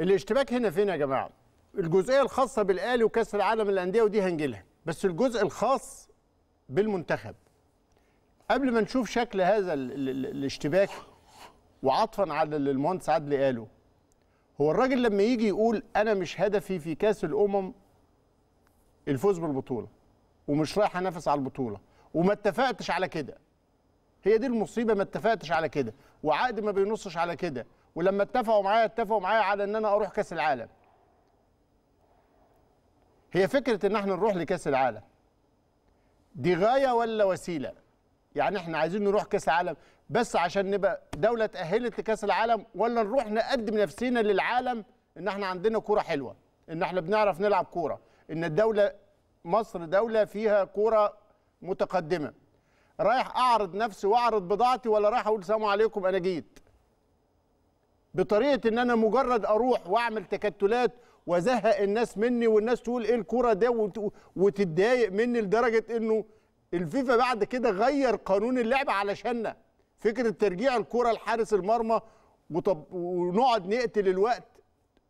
الاشتباك هنا فين يا جماعه الجزئيه الخاصه بالاهلي وكاس العالم للانديه ودي هنجيلها بس الجزء الخاص بالمنتخب قبل ما نشوف شكل هذا الاشتباك وعطفا على اللي المهندس عدلي قاله هو الراجل لما يجي يقول انا مش هدفي في كاس الامم الفوز بالبطوله ومش رايح انافس على البطوله وما اتفقتش على كده هي دي المصيبه ما اتفقتش على كده وعقد ما بينصش على كده ولما اتفقوا معايا اتفقوا معايا على ان انا اروح كاس العالم هي فكره ان احنا نروح لكاس العالم دي غايه ولا وسيله يعني احنا عايزين نروح كاس العالم بس عشان نبقى دوله تاهلت لكاس العالم ولا نروح نقدم نفسينا للعالم ان احنا عندنا كوره حلوه ان احنا بنعرف نلعب كوره ان الدوله مصر دوله فيها كوره متقدمه رايح اعرض نفسي واعرض بضاعتي ولا رايح اقول سلام عليكم انا جيت بطريقه ان انا مجرد اروح واعمل تكتلات وازهق الناس مني والناس تقول ايه الكوره ده وتتضايق مني لدرجه انه الفيفا بعد كده غير قانون اللعب علشاننا فكره ترجيع الكوره لحارس المرمى وطب ونقعد نقتل الوقت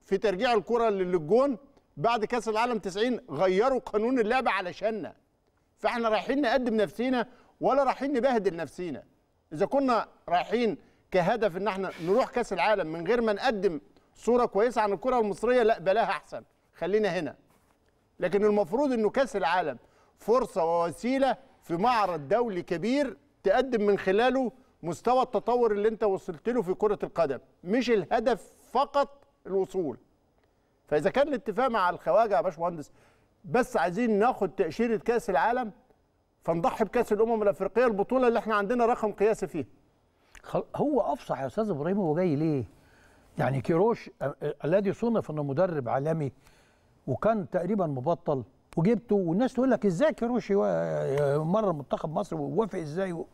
في ترجيع الكره للجون بعد كاس العالم 90 غيروا قانون اللعب علشاننا فاحنا رايحين نقدم نفسينا ولا رايحين نبهدل نفسينا اذا كنا رايحين كهدف ان احنا نروح كاس العالم من غير ما نقدم صوره كويسه عن الكره المصريه لا بلاها احسن خلينا هنا لكن المفروض انه كاس العالم فرصه ووسيله في معرض دولي كبير تقدم من خلاله مستوى التطور اللي انت وصلت له في كره القدم مش الهدف فقط الوصول فاذا كان الاتفاق مع الخواجه يا باشمهندس بس عايزين ناخد تاشيره كاس العالم فنضحي بكاس الامم الافريقيه البطوله اللي احنا عندنا رقم قياسي فيها هو افصح يا استاذ ابراهيم هو جاي ليه؟ يعني كيروش الذي صنف انه مدرب عالمي وكان تقريبا مبطل وجبته والناس تقول لك ازاي كيروش مره منتخب مصر ووافق ازاي و...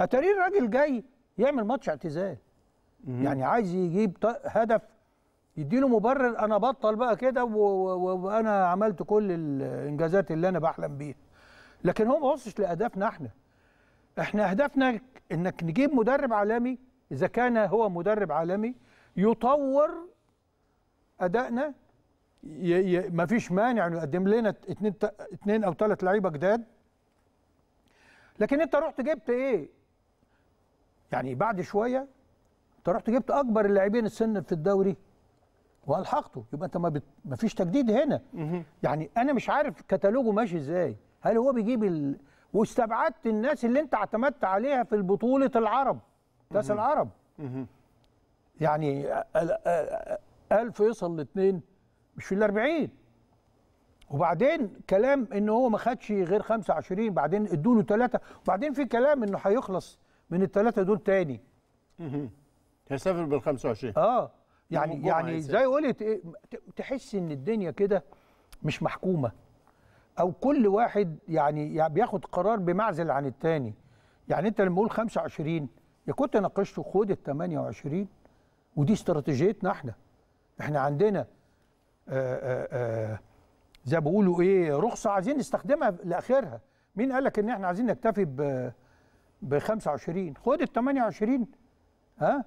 اتاريه الراجل جاي يعمل ماتش اعتزال يعني عايز يجيب هدف يديله مبرر انا بطل بقى كده وانا عملت كل الانجازات اللي انا بحلم بيها لكن هو ما بصش لأهدافنا احنا احنا اهدافنا انك نجيب مدرب عالمي اذا كان هو مدرب عالمي يطور ادائنا ما فيش مانع انه يقدم لنا اتنين, اتنين او ثلاث لعيبه جداد لكن انت رحت جبت ايه يعني بعد شويه انت رحت جبت اكبر اللاعبين السن في الدوري والحقته يبقى انت ما, بت... ما فيش تجديد هنا يعني انا مش عارف كتالوجه ماشي ازاي هل هو بيجيب ال... واستبعدت الناس اللي انت اعتمدت عليها في البطوله العرب كاس العرب يعني قال فيصل الاثنين مش في ال 40 وبعدين كلام ان هو ما خدش غير 25 بعدين ادوا له ثلاثه وبعدين في كلام انه هيخلص من الثلاثه دول تاني هيسافر بال 25 اه يعني يعني زي قلت تحس ان الدنيا كده مش محكومه او كل واحد يعني بياخد قرار بمعزل عن الثاني يعني انت لما تقول 25 يا كنت ناقشته خد ال 28 ودي استراتيجيتنا احنا احنا عندنا آآ آآ زي بيقولوا ايه رخصه عايزين نستخدمها لاخرها مين قال لك ان احنا عايزين نكتفي ب ب 25 خد ال 28 ها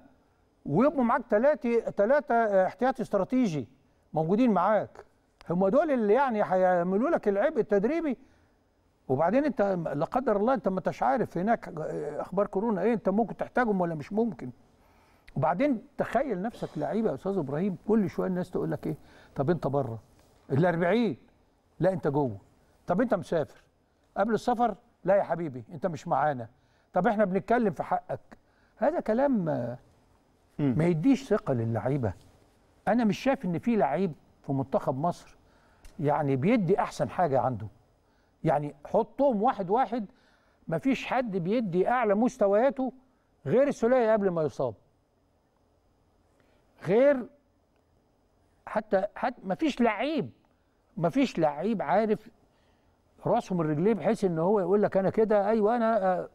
ويبقوا معاك ثلاثه ثلاثه احتياطي استراتيجي موجودين معاك هم دول اللي يعني هيعملوا لك العبء التدريبي وبعدين انت لا قدر الله انت ما انتش عارف هناك اخبار كورونا ايه انت ممكن تحتاجهم ولا مش ممكن وبعدين تخيل نفسك لعيبه يا استاذ ابراهيم كل شويه الناس تقول لك ايه طب انت بره ال 40 لا انت جوه طب انت مسافر قبل السفر لا يا حبيبي انت مش معانا طب احنا بنتكلم في حقك هذا كلام ما يديش ثقه للعيبه انا مش شايف ان في لعيب في منتخب مصر يعني بيدي احسن حاجه عنده يعني حطهم واحد واحد مفيش حد بيدي اعلى مستوياته غير السوليه قبل ما يصاب غير حتى حتى مفيش لعيب مفيش لعيب عارف راسه من رجليه بحيث ان هو يقول لك انا كده ايوه انا آه،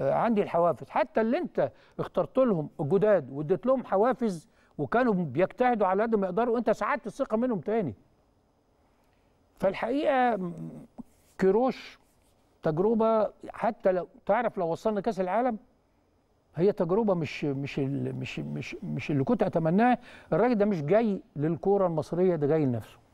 آه، عندي الحوافز حتى اللي انت اخترت لهم الجداد واديت لهم حوافز وكانوا بيجتهدوا على قد ما يقدروا انت ساعدت الثقه منهم تاني فالحقيقه كيروش تجربه حتى لو تعرف لو وصلنا كاس العالم هي تجربه مش مش مش مش, مش اللي كنت اتمناها الراجل ده مش جاي للكوره المصريه ده جاي لنفسه